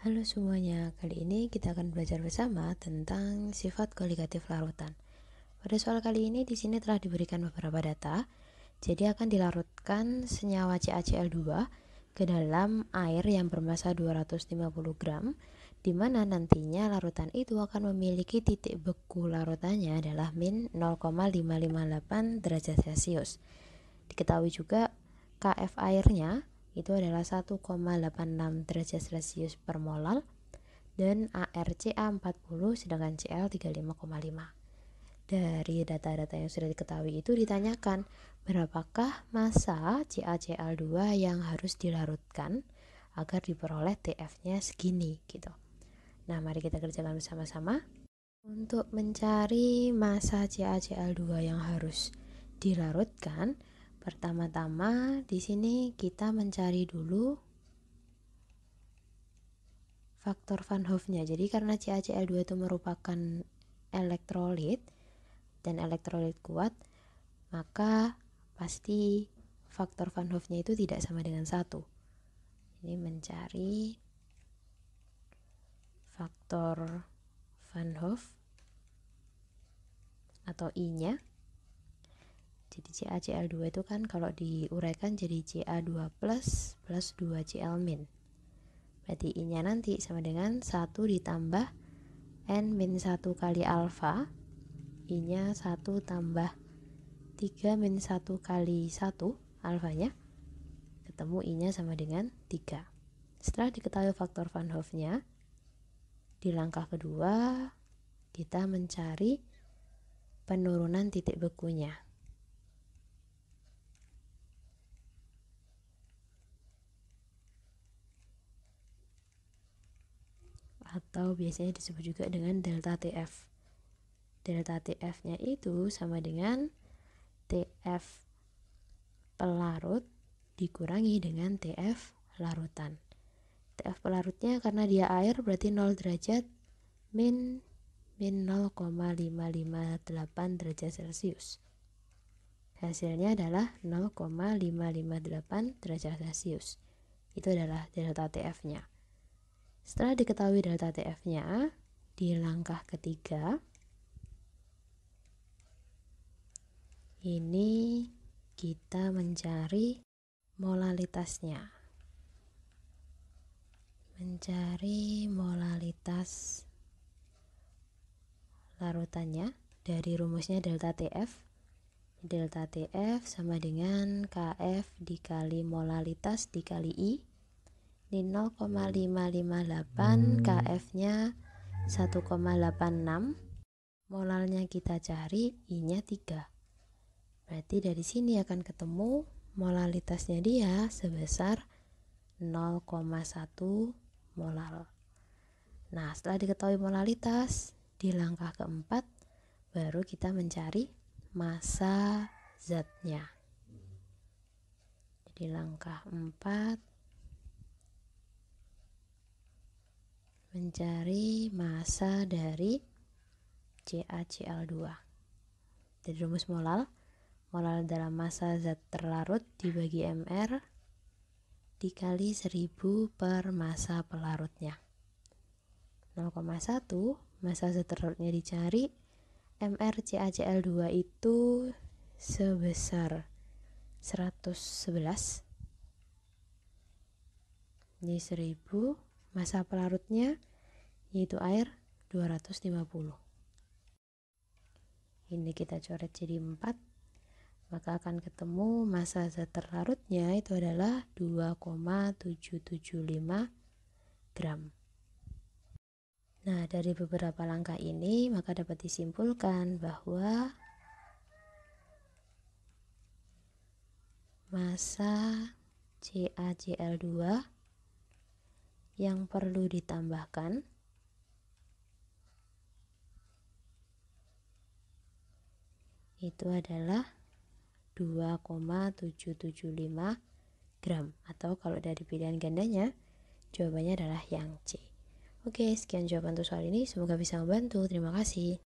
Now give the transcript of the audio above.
Halo semuanya, kali ini kita akan belajar bersama tentang sifat koligatif larutan. Pada soal kali ini di sini telah diberikan beberapa data, jadi akan dilarutkan senyawa CaCl2 ke dalam air yang bermassa 250 gram, di mana nantinya larutan itu akan memiliki titik beku larutannya adalah min 0,558 derajat Celcius. Diketahui juga KF airnya itu adalah 1,86 derajat Celcius per molal dan ARCA 40 sedangkan CL 35,5. Dari data-data yang sudah diketahui itu ditanyakan berapakah masa CaCl2 yang harus dilarutkan agar diperoleh TF-nya segini gitu. Nah, mari kita kerjakan bersama-sama. Untuk mencari massa CaCl2 yang harus dilarutkan, Pertama-tama di sini kita mencari dulu faktor Van Hoff-nya. Jadi karena CaCl2 itu merupakan elektrolit dan elektrolit kuat, maka pasti faktor Van Hoff-nya itu tidak sama dengan satu. Ini mencari faktor Van Hoff atau I-nya jadi CaCl2 itu kan kalau diuraikan jadi Ca2 plus plus 2 Cl min berarti I nya nanti sama dengan 1 ditambah N min 1 kali alfa I nya 1 tambah 3 min 1 kali 1 alfanya ketemu I nya sama dengan 3 setelah diketahui faktor Van Hoff nya di langkah kedua kita mencari penurunan titik bekunya atau biasanya disebut juga dengan delta TF. Delta TF-nya itu sama dengan TF pelarut dikurangi dengan TF larutan. TF pelarutnya karena dia air berarti 0 derajat min min 0,558 derajat Celcius. Hasilnya adalah 0,558 derajat Celcius. Itu adalah delta TF-nya. Setelah diketahui delta TF-nya, di langkah ketiga, ini kita mencari molalitasnya. Mencari molalitas larutannya dari rumusnya delta TF delta TF sama dengan KF dikali molalitas dikali I di 0,558 KF nya 1,86 molalnya kita cari I nya 3 berarti dari sini akan ketemu molalitasnya dia sebesar 0,1 molal nah setelah diketahui molalitas di langkah keempat baru kita mencari masa zatnya jadi langkah 4 mencari masa dari CaCl2. Dari rumus molal, molal dalam masa zat terlarut dibagi mR dikali 1000 per masa pelarutnya. 0,1 masa zat terlarutnya dicari, mR CaCl2 itu sebesar 111 Ini 1000 Masa pelarutnya yaitu air 250. Ini kita coret jadi 4, maka akan ketemu masa zat terlarutnya itu adalah 2,775 gram. Nah, dari beberapa langkah ini maka dapat disimpulkan bahwa massa CaCl2 yang perlu ditambahkan? Itu adalah 2,775 gram atau kalau dari pilihan gandanya jawabannya adalah yang C. Oke, sekian jawaban untuk soal ini. Semoga bisa membantu. Terima kasih.